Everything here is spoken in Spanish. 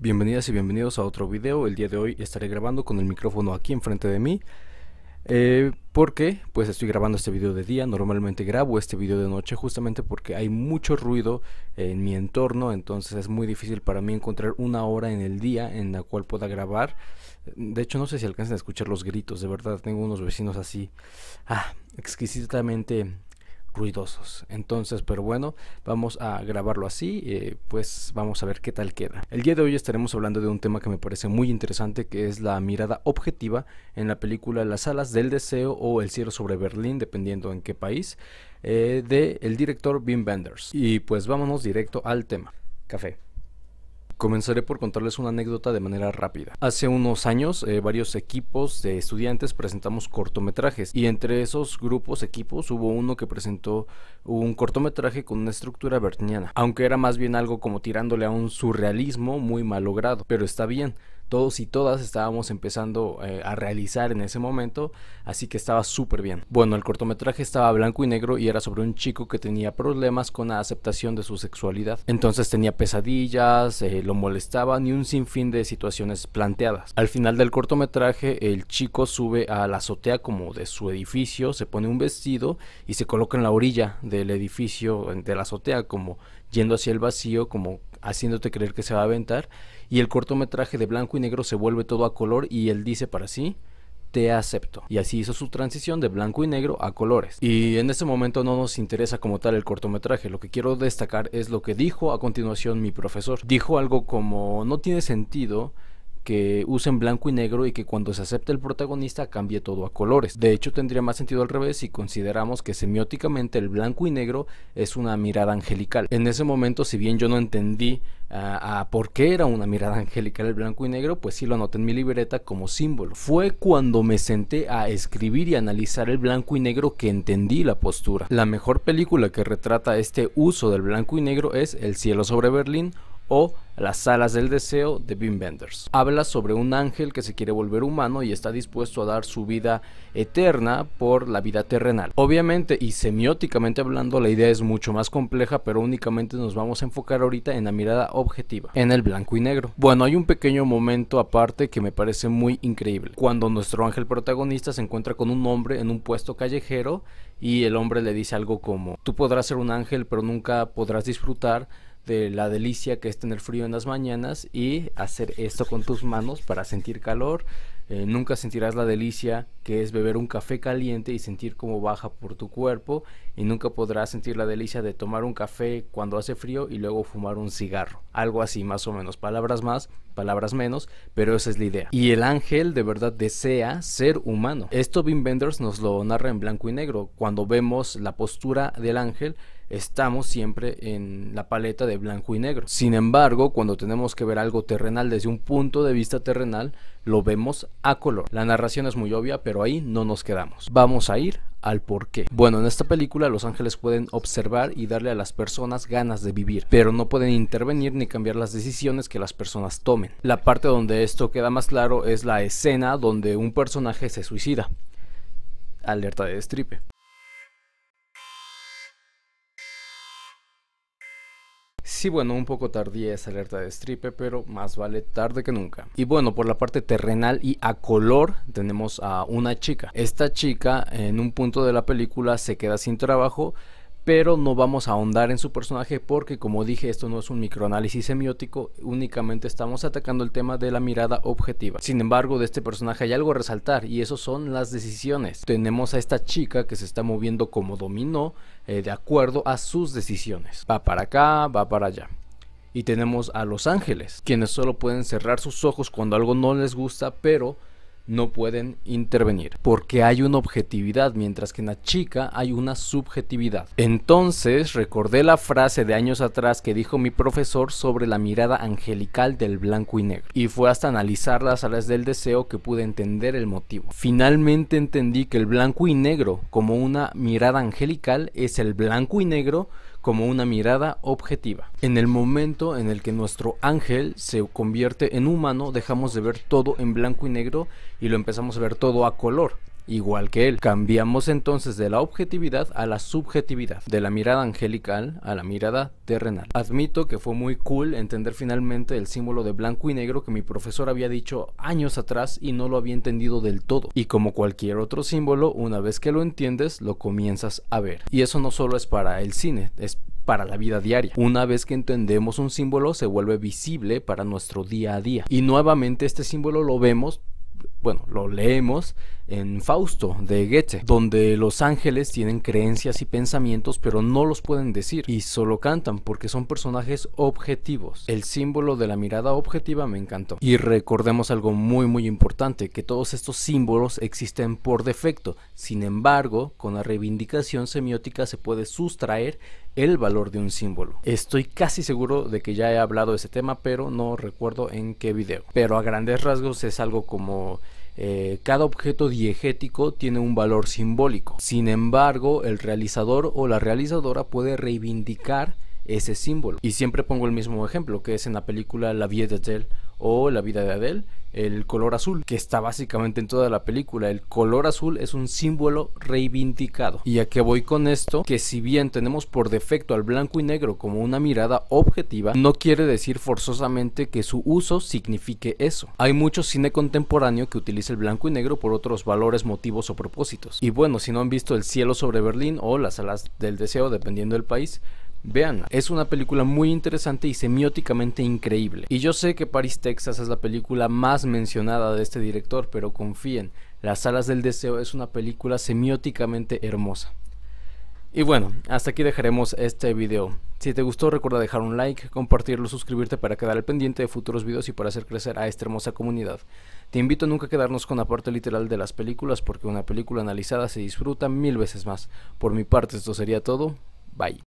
Bienvenidas y bienvenidos a otro video. El día de hoy estaré grabando con el micrófono aquí enfrente de mí. Eh, porque pues estoy grabando este video de día, normalmente grabo este video de noche justamente porque hay mucho ruido en mi entorno, entonces es muy difícil para mí encontrar una hora en el día en la cual pueda grabar. De hecho no sé si alcanzan a escuchar los gritos, de verdad tengo unos vecinos así ah, exquisitamente ruidosos. Entonces, pero bueno, vamos a grabarlo así, eh, pues vamos a ver qué tal queda. El día de hoy estaremos hablando de un tema que me parece muy interesante, que es la mirada objetiva en la película Las alas del deseo o El cielo sobre Berlín, dependiendo en qué país, del eh, de el director Wim Wenders. Y pues vámonos directo al tema. Café. Comenzaré por contarles una anécdota de manera rápida. Hace unos años, eh, varios equipos de estudiantes presentamos cortometrajes y entre esos grupos, equipos, hubo uno que presentó un cortometraje con una estructura bertiniana, aunque era más bien algo como tirándole a un surrealismo muy malogrado, pero está bien todos y todas estábamos empezando eh, a realizar en ese momento, así que estaba súper bien. Bueno, el cortometraje estaba blanco y negro y era sobre un chico que tenía problemas con la aceptación de su sexualidad. Entonces tenía pesadillas, eh, lo molestaban y un sinfín de situaciones planteadas. Al final del cortometraje, el chico sube a la azotea como de su edificio, se pone un vestido y se coloca en la orilla del edificio, de la azotea, como yendo hacia el vacío, como haciéndote creer que se va a aventar. Y el cortometraje de blanco y negro se vuelve todo a color y él dice para sí, te acepto. Y así hizo su transición de blanco y negro a colores. Y en este momento no nos interesa como tal el cortometraje, lo que quiero destacar es lo que dijo a continuación mi profesor. Dijo algo como, no tiene sentido que usen blanco y negro y que cuando se acepte el protagonista cambie todo a colores. De hecho, tendría más sentido al revés si consideramos que semióticamente el blanco y negro es una mirada angelical. En ese momento, si bien yo no entendí ah, a, por qué era una mirada angelical el blanco y negro, pues sí lo anoté en mi libreta como símbolo. Fue cuando me senté a escribir y analizar el blanco y negro que entendí la postura. La mejor película que retrata este uso del blanco y negro es El cielo sobre Berlín o Las alas del deseo de Wim Wenders. Habla sobre un ángel que se quiere volver humano y está dispuesto a dar su vida eterna por la vida terrenal. Obviamente y semióticamente hablando la idea es mucho más compleja, pero únicamente nos vamos a enfocar ahorita en la mirada objetiva, en el blanco y negro. Bueno, hay un pequeño momento aparte que me parece muy increíble, cuando nuestro ángel protagonista se encuentra con un hombre en un puesto callejero y el hombre le dice algo como, tú podrás ser un ángel pero nunca podrás disfrutar de la delicia que es tener frío en las mañanas y hacer esto con tus manos para sentir calor. Eh, nunca sentirás la delicia que es beber un café caliente y sentir cómo baja por tu cuerpo y nunca podrá sentir la delicia de tomar un café cuando hace frío y luego fumar un cigarro. Algo así, más o menos. Palabras más, palabras menos, pero esa es la idea. Y el ángel de verdad desea ser humano. Esto Wim Benders, nos lo narra en blanco y negro. Cuando vemos la postura del ángel, estamos siempre en la paleta de blanco y negro. Sin embargo, cuando tenemos que ver algo terrenal desde un punto de vista terrenal, lo vemos a color. La narración es muy obvia, pero ahí no nos quedamos. Vamos a ir al por qué. Bueno, en esta película los ángeles pueden observar y darle a las personas ganas de vivir, pero no pueden intervenir ni cambiar las decisiones que las personas tomen. La parte donde esto queda más claro es la escena donde un personaje se suicida. Alerta de stripe. Sí, bueno, un poco tardía esa alerta de stripe, pero más vale tarde que nunca. Y bueno, por la parte terrenal y a color tenemos a una chica. Esta chica en un punto de la película se queda sin trabajo pero no vamos a ahondar en su personaje porque como dije esto no es un microanálisis semiótico, únicamente estamos atacando el tema de la mirada objetiva. Sin embargo, de este personaje hay algo a resaltar y eso son las decisiones. Tenemos a esta chica que se está moviendo como dominó eh, de acuerdo a sus decisiones. Va para acá, va para allá y tenemos a los ángeles, quienes solo pueden cerrar sus ojos cuando algo no les gusta, pero no pueden intervenir porque hay una objetividad mientras que en la chica hay una subjetividad entonces recordé la frase de años atrás que dijo mi profesor sobre la mirada angelical del blanco y negro y fue hasta analizar las alas del deseo que pude entender el motivo finalmente entendí que el blanco y negro como una mirada angelical es el blanco y negro como una mirada objetiva. En el momento en el que nuestro ángel se convierte en humano, dejamos de ver todo en blanco y negro y lo empezamos a ver todo a color igual que él. Cambiamos entonces de la objetividad a la subjetividad, de la mirada angelical a la mirada terrenal. Admito que fue muy cool entender finalmente el símbolo de blanco y negro que mi profesor había dicho años atrás y no lo había entendido del todo. Y como cualquier otro símbolo, una vez que lo entiendes, lo comienzas a ver. Y eso no solo es para el cine, es para la vida diaria. Una vez que entendemos un símbolo, se vuelve visible para nuestro día a día. Y nuevamente este símbolo lo vemos, bueno, lo leemos en Fausto de Goethe, donde los ángeles tienen creencias y pensamientos pero no los pueden decir y solo cantan porque son personajes objetivos. El símbolo de la mirada objetiva me encantó. Y recordemos algo muy muy importante, que todos estos símbolos existen por defecto, sin embargo, con la reivindicación semiótica se puede sustraer el valor de un símbolo. Estoy casi seguro de que ya he hablado de ese tema, pero no recuerdo en qué video. Pero a grandes rasgos es algo como eh, cada objeto diegético tiene un valor simbólico. Sin embargo, el realizador o la realizadora puede reivindicar ese símbolo. Y siempre pongo el mismo ejemplo, que es en la película La Vida de Adele o La vida de Adele el color azul, que está básicamente en toda la película. El color azul es un símbolo reivindicado. Y a qué voy con esto, que si bien tenemos por defecto al blanco y negro como una mirada objetiva, no quiere decir forzosamente que su uso signifique eso. Hay mucho cine contemporáneo que utiliza el blanco y negro por otros valores, motivos o propósitos. Y bueno, si no han visto El cielo sobre Berlín o Las alas del deseo, dependiendo del país, Vean, es una película muy interesante y semióticamente increíble. Y yo sé que Paris, Texas es la película más mencionada de este director, pero confíen, Las Alas del Deseo es una película semióticamente hermosa. Y bueno, hasta aquí dejaremos este video. Si te gustó recuerda dejar un like, compartirlo, suscribirte para quedar al pendiente de futuros videos y para hacer crecer a esta hermosa comunidad. Te invito a nunca quedarnos con la parte literal de las películas porque una película analizada se disfruta mil veces más. Por mi parte esto sería todo. Bye.